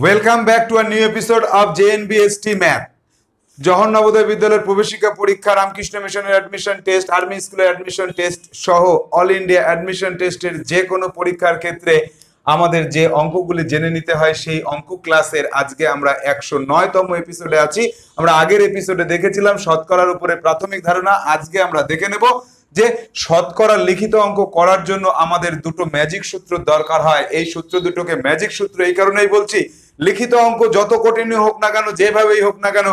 Welcome back to our new episode of JNBST math Jawahar Navodaya বিদ্যালয়ের প্রবেশিকা পরীক্ষা রামকৃষ্ণ মিশনের অ্যাডমিশন টেস্ট আর্মি স্কুলের অ্যাডমিশন টেস্ট সহ অল ইন্ডিয়া অ্যাডমিশন টেস্টের যে কোনো পরীক্ষার ক্ষেত্রে আমাদের যে অঙ্কগুলি জেনে নিতে হয় সেই অঙ্ক ক্লাসের আজকে আমরা একশো নয়তম এপিসোডে আছি আমরা আগের এপিসোডে দেখেছিলাম শতকরার উপরে প্রাথমিক ধারণা আজকে আমরা দেখে নেব যে শতকরা লিখিত অঙ্ক করার জন্য আমাদের দুটো ম্যাজিক সূত্র দরকার হয় এই সূত্র দুটোকে ম্যাজিক সূত্র এই কারণেই বলছি লিখিত অঙ্ক যত কঠিনই হোক না কেন যেভাবেই হোক না কেন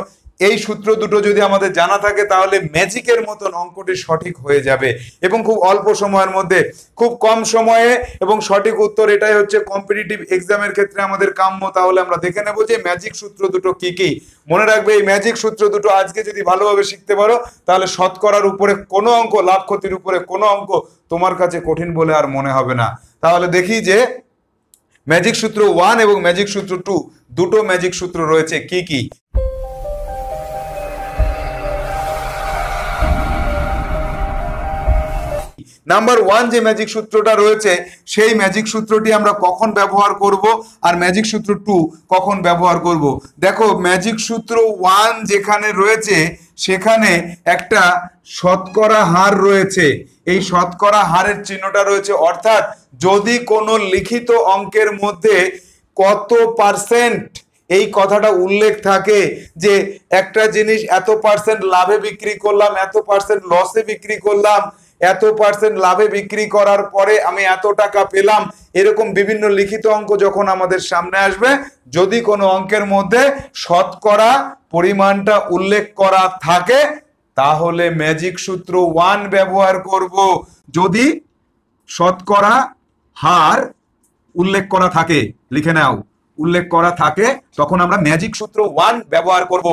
এই সূত্র দুটো যদি আমাদের জানা থাকে তাহলে ম্যাজিকের মতন অঙ্কটি সঠিক হয়ে যাবে এবং খুব অল্প সময়ের মধ্যে খুব কম সময়ে এবং সঠিক উত্তর এটাই হচ্ছে কম্পিটিটিভ এক্সামের ক্ষেত্রে আমাদের কাম্য তাহলে আমরা দেখে নেব যে ম্যাজিক সূত্র দুটো কি কি মনে রাখবে এই ম্যাজিক সূত্র দুটো আজকে যদি ভালোভাবে শিখতে পারো তাহলে শতকরার উপরে কোনো অঙ্ক লাভ ক্ষতির উপরে কোনো অঙ্ক তোমার কাছে কঠিন বলে আর মনে হবে না তাহলে দেখি যে ম্যাজিক সূত্র ওয়ান এবং ম্যাজিক সূত্র টু দুটো ম্যাজিক সূত্র রয়েছে কি কি নাম্বার ওয়ান যে ম্যাজিক সূত্রটা রয়েছে সেই ম্যাজিক সূত্রটি আমরা কখন ব্যবহার করব আর ম্যাজিক সূত্র টু কখন ব্যবহার করব দেখো ম্যাজিক সূত্র ওয়ান যেখানে রয়েছে সেখানে একটা শতকরা হার রয়েছে এই শতকরা হারের চিহ্নটা রয়েছে অর্থাৎ যদি কোনো লিখিত অঙ্কের মধ্যে কত পার্সেন্ট এই কথাটা উল্লেখ থাকে যে একটা জিনিস এত পার্সেন্ট লাভে বিক্রি করলাম এত পার্সেন্ট লসে বিক্রি করলাম এত পার্সেন্ট লাভে বিক্রি করার পরে আমি এত টাকা পেলাম এরকম বিভিন্ন লিখিত অঙ্ক যখন আমাদের সামনে আসবে যদি কোনো অঙ্কের মধ্যে শতকরা পরিমাণটা উল্লেখ করা থাকে তাহলে ম্যাজিক সূত্র ওয়ান ব্যবহার করব যদি শতকরা হার উল্লেখ করা থাকে লিখে নাও উল্লেখ করা থাকে তখন আমরা ম্যাজিক সূত্র ওয়ান ব্যবহার করব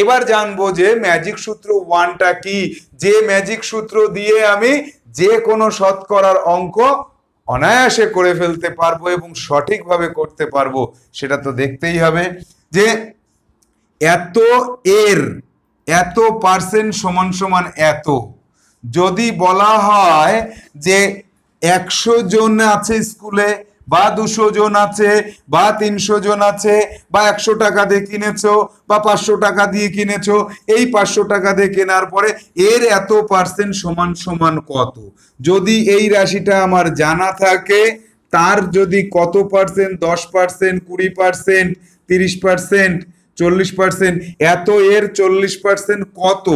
এবার জানবো যে ম্যাজিক সূত্র ওয়ানটা কি যে ম্যাজিক সূত্র দিয়ে আমি যে কোনো শতকরার অঙ্ক অনায়াসে করে ফেলতে পারবো এবং সঠিকভাবে করতে পারবো সেটা তো দেখতেই হবে যে এত এর এত পার্সেন্ট সমান সমান এত যদি বলা হয় যে একশো জন আছে স্কুলে বা দুশো জন আছে বা তিনশো জন আছে বা একশো টাকা দিয়ে কিনেছ বা পাঁচশো টাকা দিয়ে কিনেছো এই পাঁচশো টাকা দিয়ে কেনার পরে এর এত পার্সেন্ট সমান সমান কত যদি এই রাশিটা আমার জানা থাকে তার যদি কত পার্সেন্ট দশ পার্সেন্ট কুড়ি পার্সেন্ট তিরিশ পার্সেন্ট চল্লিশ পার্সেন্ট এত এর চল্লিশ পার্সেন্ট কত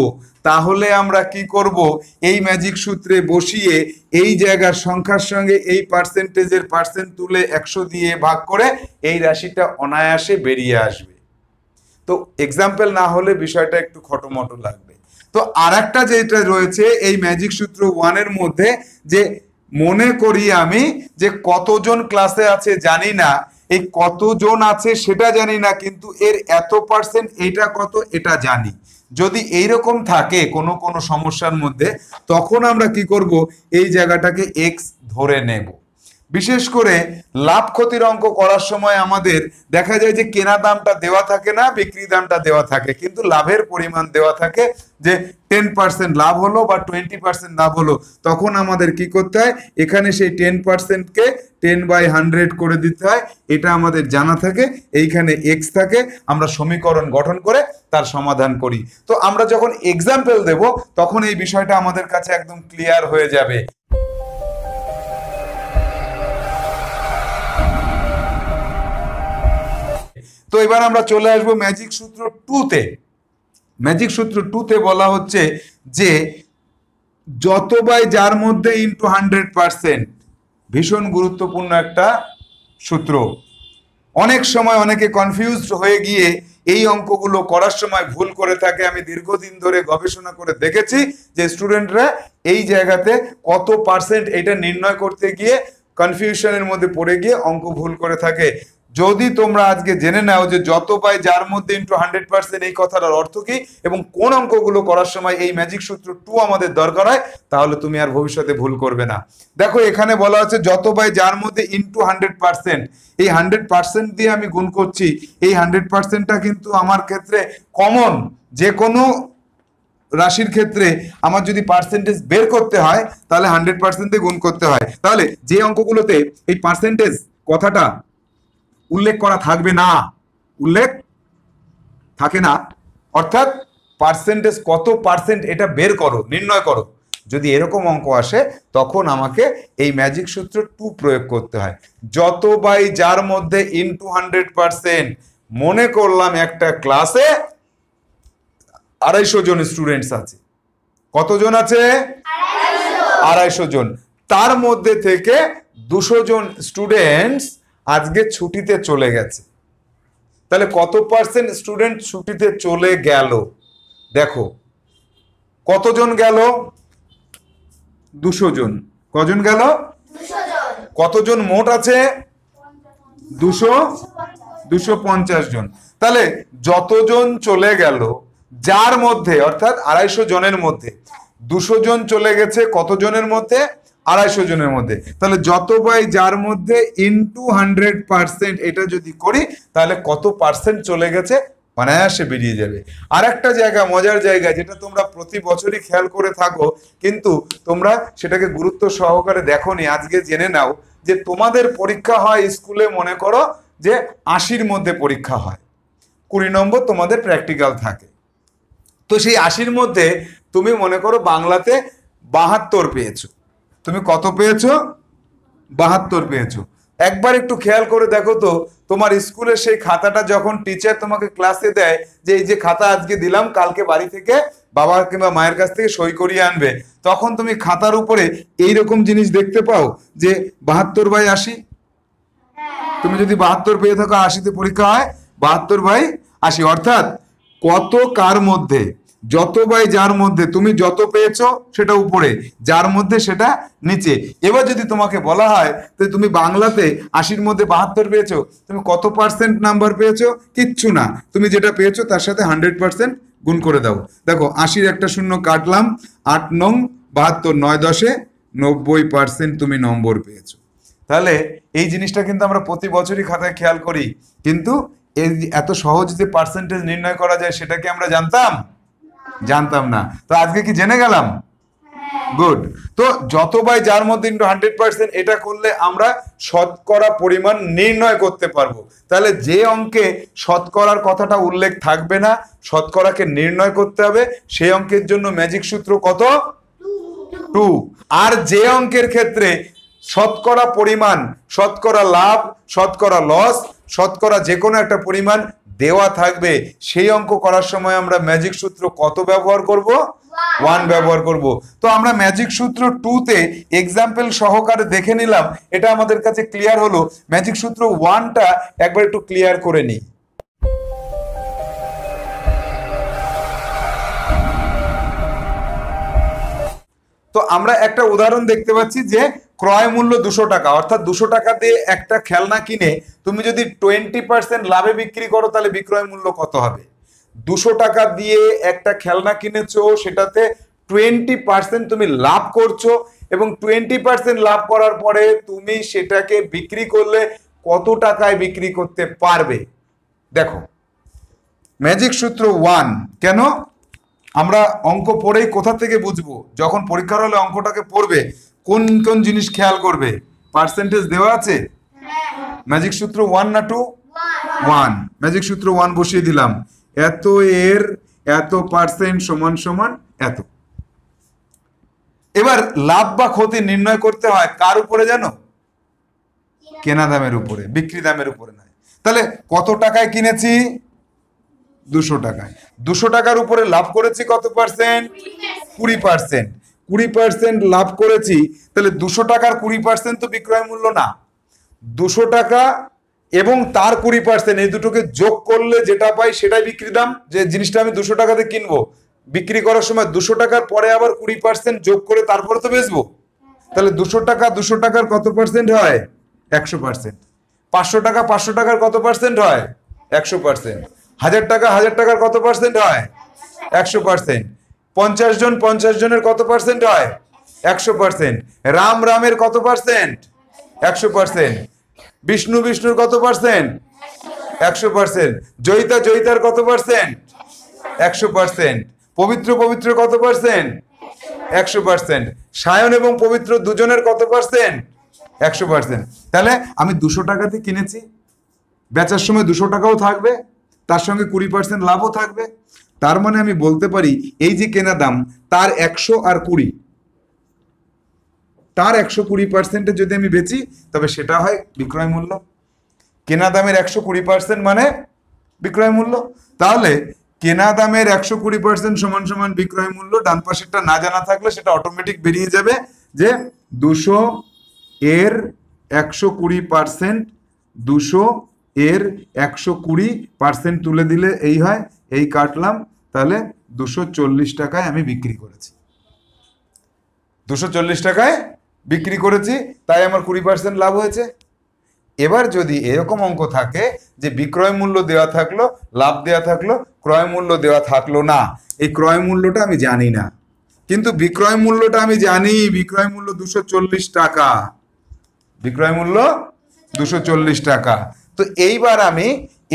তাহলে আমরা কি করব এই ম্যাজিক সূত্রে বসিয়ে এই জায়গার সংখ্যার সঙ্গে এই পার্সেন্টেজের পার্সেন্ট তুলে একশো দিয়ে ভাগ করে এই রাশিটা অনায়াসে বেরিয়ে আসবে তো এক্সাম্পল না হলে বিষয়টা একটু খটোমটো লাগবে তো আর একটা যেটা রয়েছে এই ম্যাজিক সূত্র ওয়ানের মধ্যে যে মনে করি আমি যে কতজন ক্লাসে আছে জানি না এই কতজন আছে সেটা জানি না কিন্তু এর এত পার্সেন্ট এটা কত এটা জানি যদি এইরকম থাকে কোনো কোনো সমস্যার মধ্যে তখন আমরা কি করব এই জায়গাটাকে এক্স ধরে নেব বিশেষ করে লাভ ক্ষতির অঙ্ক করার সময় আমাদের দেখা যায় যে কেনা দামটা দেওয়া থাকে না বিক্রি দামটা দেওয়া থাকে কিন্তু লাভের পরিমাণ দেওয়া থাকে যে টেন পার্সেন্ট লাভ হলো বা টোয়েন্টি পার্সেন্ট লাভ হলো তখন আমাদের কি করতে হয় এখানে সেই টেন পার্সেন্টকে টেন বাই হান্ড্রেড করে দিতে হয় এটা আমাদের জানা থাকে এইখানে এক্স থাকে আমরা সমীকরণ গঠন করে তার সমাধান করি তো আমরা যখন এক্সাম্পল দেব তখন এই বিষয়টা আমাদের কাছে একদম ক্লিয়ার হয়ে যাবে তো এবার আমরা চলে আসব ম্যাজিক সূত্র টুতে ম্যাজিক সূত্র টুতে বলা হচ্ছে যে যত বাই যার মধ্যে ইন্টু হান্ড্রেড পারসেন্ট ভীষণ গুরুত্বপূর্ণ একটা সূত্র অনেক সময় অনেকে কনফিউজড হয়ে গিয়ে এই অঙ্কগুলো করার সময় ভুল করে থাকে আমি দীর্ঘদিন ধরে গবেষণা করে দেখেছি যে স্টুডেন্টরা এই জায়গাতে কত পার্সেন্ট এটা নির্ণয় করতে গিয়ে কনফিউশনের মধ্যে পড়ে গিয়ে অঙ্ক ভুল করে থাকে যদি তোমরা আজকে জেনে নাও যে যত পাই যার মধ্যে ইন্টু হান্ড্রেড পার্সেন্ট এই কথাটার অর্থ কি এবং কোন অঙ্কগুলো করার সময় এই ম্যাজিক সূত্র টু আমাদের দরকার হয় তাহলে তুমি আর ভবিষ্যতে ভুল করবে না দেখো এখানে বলা হচ্ছে যত পাই যার মধ্যে ইন্টু হান্ড্রেড পার্সেন্ট এই হান্ড্রেড পার্সেন্ট দিয়ে আমি গুণ করছি এই হান্ড্রেড পার্সেন্টটা কিন্তু আমার ক্ষেত্রে কমন যে কোনো রাশির ক্ষেত্রে আমার যদি পার্সেন্টেজ বের করতে হয় তাহলে হান্ড্রেড পার্সেন্টে গুণ করতে হয় তাহলে যে অঙ্কগুলোতে এই পার্সেন্টেজ কথাটা উল্লেখ করা থাকবে না উল্লেখ থাকে না অর্থাৎ পার্সেন্টেজ কত পার্সেন্ট এটা বের করো নির্ণয় করো যদি এরকম অঙ্ক আসে তখন আমাকে এই ম্যাজিক সূত্র টু প্রয়োগ করতে হয় যত বাই যার মধ্যে ইন টু হান্ড্রেড পার্সেন্ট মনে করলাম একটা ক্লাসে আড়াইশো জন স্টুডেন্টস আছে কতজন আছে আড়াইশো জন তার মধ্যে থেকে দুশো জন স্টুডেন্টস আজকে ছুটিতে চলে গেছে তাহলে কত পার্সেন্ট স্টুডেন্ট ছুটিতে চলে গেল দেখো কতজন গেল দুশো জন কজন গেল কতজন মোট আছে দুশো দুশো পঞ্চাশ জন তাহলে যতজন চলে গেল যার মধ্যে অর্থাৎ আড়াইশো জনের মধ্যে দুশো জন চলে গেছে কতজনের মধ্যে আড়াইশো জনের মধ্যে তাহলে যত পাই যার মধ্যে ইনটু হান্ড্রেড পার্সেন্ট এটা যদি করি তাহলে কত পার্সেন্ট চলে গেছে অনায়াসে বেরিয়ে যাবে আর একটা জায়গা মজার জায়গা যেটা তোমরা প্রতি বছরই খেয়াল করে থাকো কিন্তু তোমরা সেটাকে গুরুত্ব সহকারে দেখো নি আজকে জেনে নাও যে তোমাদের পরীক্ষা হয় স্কুলে মনে করো যে আশির মধ্যে পরীক্ষা হয় কুড়ি নম্বর তোমাদের প্র্যাকটিক্যাল থাকে তো সেই আশির মধ্যে তুমি মনে করো বাংলাতে বাহাত্তর পেয়েছো তুমি কত পেয়েছো বাহাত্তর পেয়েছো একবার একটু খেয়াল করে দেখো তো তোমার স্কুলের সেই খাতাটা যখন টিচার তোমাকে ক্লাসে দেয় যে এই যে খাতা আজকে দিলাম কালকে বাড়ি থেকে বাবা কিংবা মায়ের কাছ থেকে সই করিয়ে আনবে তখন তুমি খাতার উপরে এই রকম জিনিস দেখতে পাও যে বাহাত্তর বাই আশি তুমি যদি বাহাত্তর পেয়ে থাকো আশিতে পরীক্ষা হয় বাহাত্তর বাই আশি অর্থাৎ কত কার মধ্যে যত বাই যার মধ্যে তুমি যত পেয়েছো সেটা উপরে যার মধ্যে সেটা নিচে এবার যদি তোমাকে বলা হয় তো তুমি বাংলাতে আশির মধ্যে বাহাত্তর পেয়েছো তুমি কত পার্সেন্ট নাম্বার পেয়েছো কিচ্ছু না তুমি যেটা পেয়েছো তার সাথে হান্ড্রেড পার্সেন্ট গুণ করে দাও দেখো আশির একটা শূন্য কাটলাম আট নং বাহাত্তর নয় দশে নব্বই পার্সেন্ট তুমি নম্বর পেয়েছো তাহলে এই জিনিসটা কিন্তু আমরা প্রতি বছরই খাতায় খেয়াল করি কিন্তু এত সহজ যে পার্সেন্টেজ নির্ণয় করা যায় সেটা কি আমরা জানতাম জানতাম না তো আজকে কি জেনে গেলাম গুড হ্যাঁ। তো যত বাই যার মধ্যে ইন্টু হান্ড্রেড পার্সেন্ট এটা করলে আমরা শতকরা পরিমাণ নির্ণয় করতে পারবো তাহলে যে অঙ্কে শতকরার কথাটা উল্লেখ থাকবে না শতকরাকে নির্ণয় করতে হবে সেই অঙ্কের জন্য ম্যাজিক সূত্র কত টু আর যে অঙ্কের ক্ষেত্রে শতকরা পরিমাণ শতকরা লাভ শতকরা লস শতকরা যে কোনো একটা পরিমাণ দেওয়া থাকবে সেই অঙ্ক করার সময় আমরা ম্যাজিক সূত্র কত ব্যবহার করব ওয়ান ব্যবহার করব তো আমরা ম্যাজিক সূত্র টুতে এক্সাম্পল সহকারে দেখে নিলাম এটা আমাদের কাছে ক্লিয়ার হলো ম্যাজিক সূত্র ওয়ানটা একবার একটু ক্লিয়ার করে নিই তো আমরা একটা উদাহরণ দেখতে পাচ্ছি যে ক্রয় মূল্য দুশো টাকা অর্থাৎ দুশো টাকা দিয়ে একটা খেলনা কিনে তুমি যদি টোয়েন্টি পার্সেন্ট লাভে বিক্রি করো তাহলে বিক্রয় মূল্য কত হবে দুশো টাকা দিয়ে একটা খেলনা কিনেছো সেটাতে টোয়েন্টি পার্সেন্ট তুমি লাভ করছো এবং টোয়েন্টি পার্সেন্ট লাভ করার পরে তুমি সেটাকে বিক্রি করলে কত টাকায় বিক্রি করতে পারবে দেখো ম্যাজিক সূত্র ওয়ান কেন আমরা অঙ্ক পড়েই কোথা থেকে বুঝবো যখন পরীক্ষার হলে অঙ্কটাকে পড়বে কোন কোন জিনিস খেয়াল করবে পার্সেন্টেজ দেওয়া আছে ম্যাজিক সূত্র ওয়ান না টু ওয়ান ম্যাজিক সূত্র ওয়ান বসিয়ে দিলাম এত এর এত পার্সেন্ট সমান সমান এত এবার লাভ বা ক্ষতি নির্ণয় করতে হয় কার উপরে জানো কেনা দামের উপরে বিক্রি দামের উপরে নয় তাহলে কত টাকায় কিনেছি দুশো টাকায় দুশো টাকার উপরে লাভ করেছি কত পার্সেন্ট কুড়ি পার্সেন্ট কুড়ি পার্সেন্ট লাভ করেছি তাহলে দুশো টাকার কুড়ি পার্সেন্ট তো বিক্রয় মূল্য না দুশো টাকা এবং তার কুড়ি পার্সেন্ট এই দুটোকে যোগ করলে যেটা পাই সেটাই বিক্রি দাম যে জিনিসটা আমি দুশো টাকাতে কিনবো বিক্রি করার সময় দুশো টাকার পরে আবার কুড়ি পার্সেন্ট যোগ করে তারপরে তো বেচবো তাহলে দুশো টাকা দুশো টাকার কত পার্সেন্ট হয় একশো পার্সেন্ট পাঁচশো টাকা পাঁচশো টাকার কত পার্সেন্ট হয় একশো পার্সেন্ট হাজার টাকা হাজার টাকার কত পার্সেন্ট হয় একশো পার্সেন্ট পঞ্চাশ জন পঞ্চাশ জনের কত পার্সেন্ট হয় একশো পার্সেন্ট রাম রামের কত পার্সেন্ট একশো পার্সেন্ট বিষ্ণু বিষ্ণুর কত পার্সেন্ট একশো পার্সেন্ট জয়িতা জয়িতার কত পার্সেন্ট একশো পার্সেন্ট পবিত্র পবিত্র কত পার্সেন্ট একশো পার্সেন্ট সায়ন এবং পবিত্র দুজনের কত পার্সেন্ট একশো পার্সেন্ট তাহলে আমি দুশো টাকাতে কিনেছি বেচার সময় দুশো টাকাও থাকবে তার সঙ্গে কুড়ি পার্সেন্ট লাভও থাকবে তার মানে আমি বলতে পারি এই যে কেনা দাম তার একশো আর কুড়ি তার একশো কুড়ি পার্সেন্টে যদি আমি বেচি তবে সেটা হয় বিক্রয় মূল্য কেনা দামের একশো কুড়ি পার্সেন্ট মানে বিক্রয় মূল্য তাহলে কেনা দামের একশো কুড়ি পার্সেন্ট সমান সমান বিক্রয় মূল্য ডান পাশেরটা না জানা থাকলে সেটা অটোমেটিক বেরিয়ে যাবে যে দুশো এর একশো কুড়ি পার্সেন্ট দুশো এর একশো কুড়ি পার্সেন্ট তুলে দিলে এই হয় এই কাটলাম তাহলে দুশো চল্লিশ টাকায় আমি বিক্রি করেছি দুশো চল্লিশ টাকায় বিক্রি করেছি তাই আমার কুড়ি পার্সেন্ট লাভ হয়েছে এবার যদি এরকম অঙ্ক থাকে যে বিক্রয় মূল্য দেওয়া থাকলো লাভ দেওয়া থাকলো ক্রয় মূল্য দেওয়া থাকলো না এই ক্রয় মূল্যটা আমি জানি না কিন্তু বিক্রয় মূল্যটা আমি জানি বিক্রয় মূল্য দুশো টাকা বিক্রয় মূল্য দুশো টাকা তো এইবার আমি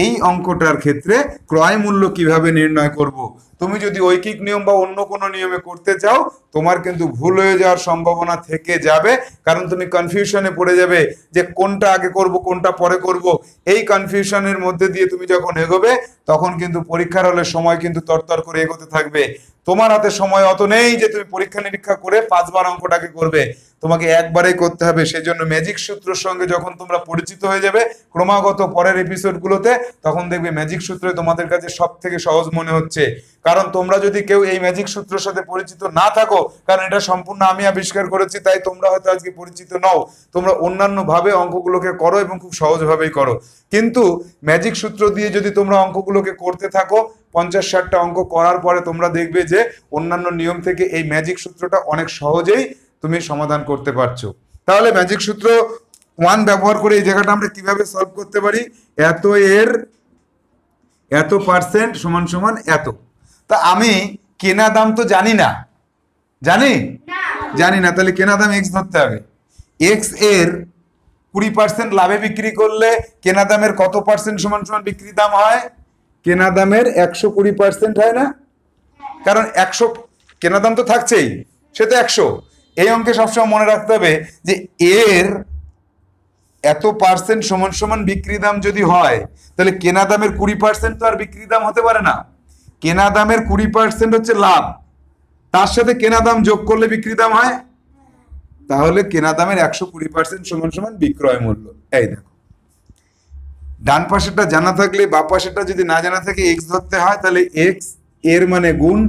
এই অঙ্কটার ক্ষেত্রে ক্রয় মূল্য কিভাবে নির্ণয় করব। তুমি যদি ঐকিক নিয়ম বা অন্য কোনো নিয়মে করতে চাও তোমার কিন্তু ভুল হয়ে যাওয়ার সম্ভাবনা থেকে যাবে কারণ তুমি কনফিউশনে পড়ে যাবে যে কোনটা আগে করব কোনটা পরে করব এই কনফিউশনের মধ্যে দিয়ে তুমি যখন এগোবে তখন কিন্তু পরীক্ষার হলে সময় কিন্তু তরতর করে এগোতে থাকবে তোমার হাতে সময় অত নেই যে তুমি পরীক্ষা নিরীক্ষা করে পাঁচবার অঙ্কটাকে করবে তোমাকে একবারে করতে হবে সেই জন্য ম্যাজিক সূত্রের সঙ্গে যখন তোমরা পরিচিত হয়ে যাবে ক্রমাগত পরের এপিসোডগুলোতে তখন দেখবে ম্যাজিক সূত্রে তোমাদের কাছে সব থেকে সহজ মনে হচ্ছে কারণ তোমরা যদি কেউ এই ম্যাজিক সূত্রের সাথে পরিচিত না থাকো কারণ এটা সম্পূর্ণ আমি আবিষ্কার করেছি তাই তোমরা হয়তো আজকে পরিচিত নও তোমরা অন্যান্য ভাবে অঙ্কগুলোকে করো এবং খুব সহজভাবেই করো কিন্তু ম্যাজিক সূত্র দিয়ে যদি তোমরা অঙ্কগুলোকে করতে থাকো পঞ্চাশ ষাটটা অঙ্ক করার পরে তোমরা দেখবে যে অন্যান্য নিয়ম থেকে এই ম্যাজিক সূত্রটা অনেক সহজেই তুমি সমাধান করতে পারছো তাহলে ম্যাজিক সূত্র ওয়ান ব্যবহার করে এই জায়গাটা আমরা কিভাবে সলভ করতে পারি এত এর এত পার্সেন্ট সমান সমান এত তা আমি কেনা দাম তো জানি না জানি জানি না তাহলে কেনা দাম এক্স ধরতে হবে এক্স এর কুড়ি পার্সেন্ট লাভে বিক্রি করলে কেনা দামের কত পার্সেন্ট সমান সমান বিক্রি দাম হয় কেনা দামের একশো কুড়ি পার্সেন্ট হয় না কারণ একশো কেনা দাম তো থাকছেই সে তো একশো এই অঙ্কে সবসময় মনে রাখতে হবে যে এর এত পার্সেন্ট সমান সমান বিক্রি দাম যদি হয় তাহলে কেনা দামের কুড়ি পার্সেন্ট তো আর বিক্রি দাম হতে পারে না কেনা দামের কুড়ি পার্সেন্ট হচ্ছে লাভ তার সাথে কেনা দাম যোগ করলে বিক্রি দাম হয় তাহলে কেনা দামের একশো কুড়ি পার্সেন্ট সমান সমান বিক্রয় মূল্য এই দেখো ডান পাশেরটা জানা থাকলে বা পাশেরটা যদি না জানা থাকে এক্স ধরতে হয় তাহলে এক্স এর মানে গুণ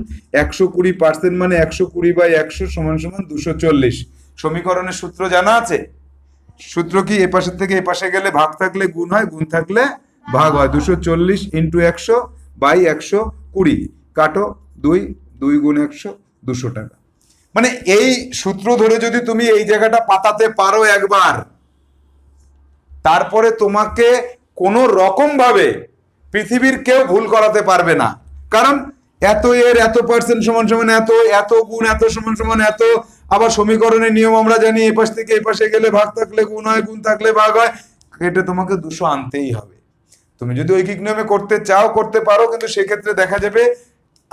একশো কুড়ি পার্সেন্ট মানে একশো কুড়ি বাই একশো সমান সমান দুশো চল্লিশ সমীকরণের সূত্র জানা আছে সূত্র কি এ পাশের থেকে এ পাশে গেলে ভাগ থাকলে গুণ হয় গুণ থাকলে ভাগ হয় দুশো চল্লিশ ইন্টু একশো বাই একশো কুড়ি কাটো দুই দুই গুণ একশো দুশো টাকা মানে এই সূত্র ধরে যদি তুমি এই জায়গাটা পাতাতে পারো একবার তারপরে তোমাকে কোনো রকমভাবে পৃথিবীর কেউ ভুল করাতে পারবে না কারণ এত এর এত পার্সেন্ট সমান সমান এত এত গুণ এত সমান সমান এত আবার সমীকরণের নিয়ম আমরা জানি এপাশ থেকে এপাশে গেলে ভাগ থাকলে গুণ হয় গুণ থাকলে ভাগ হয় এটা তোমাকে দুশো আনতেই হবে তুমি যদি ঐকিক নিয়মে করতে চাও করতে পারো কিন্তু সেক্ষেত্রে দেখা যাবে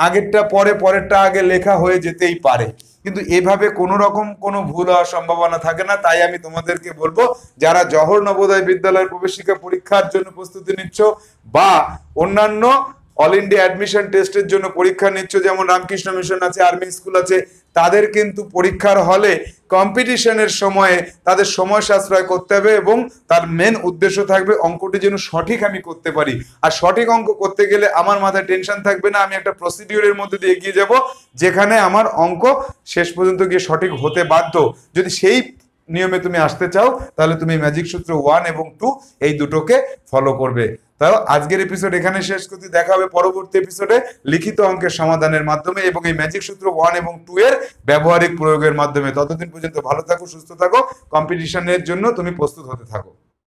আগেরটা পরে পরেরটা আগে লেখা হয়ে যেতেই পারে কিন্তু এভাবে কোনো রকম কোনো ভুল হওয়ার সম্ভাবনা থাকে না তাই আমি তোমাদেরকে বলবো যারা জহর নবোদয় বিদ্যালয়ের প্রবেশিকা পরীক্ষার জন্য প্রস্তুতি নিচ্ছ বা অন্যান্য অল ইন্ডিয়া অ্যাডমিশন টেস্টের জন্য পরীক্ষা নিচ্ছ যেমন রামকৃষ্ণ মিশন আছে আর্মি স্কুল আছে তাদের কিন্তু পরীক্ষার হলে কম্পিটিশনের সময়ে তাদের সময় সাশ্রয় করতে হবে এবং তার মেন উদ্দেশ্য থাকবে অঙ্কটি যেন সঠিক আমি করতে পারি আর সঠিক অঙ্ক করতে গেলে আমার মাথায় টেনশন থাকবে না আমি একটা প্রসিডিওরের মধ্যে দিয়ে এগিয়ে যাব যেখানে আমার অঙ্ক শেষ পর্যন্ত গিয়ে সঠিক হতে বাধ্য যদি সেই নিয়মে তুমি আসতে চাও তাহলে তুমি ম্যাজিক সূত্র ওয়ান এবং টু এই দুটোকে ফলো করবে তাও আজকের এপিসোড এখানে শেষ করতে দেখা হবে পরবর্তী এপিসোডে লিখিত অঙ্কের সমাধানের মাধ্যমে এবং এই ম্যাজিক সূত্র ওয়ান এবং টু এর ব্যবহারিক প্রয়োগের মাধ্যমে ততদিন পর্যন্ত ভালো থাকো সুস্থ থাকো কম্পিটিশনের জন্য তুমি প্রস্তুত হতে থাকো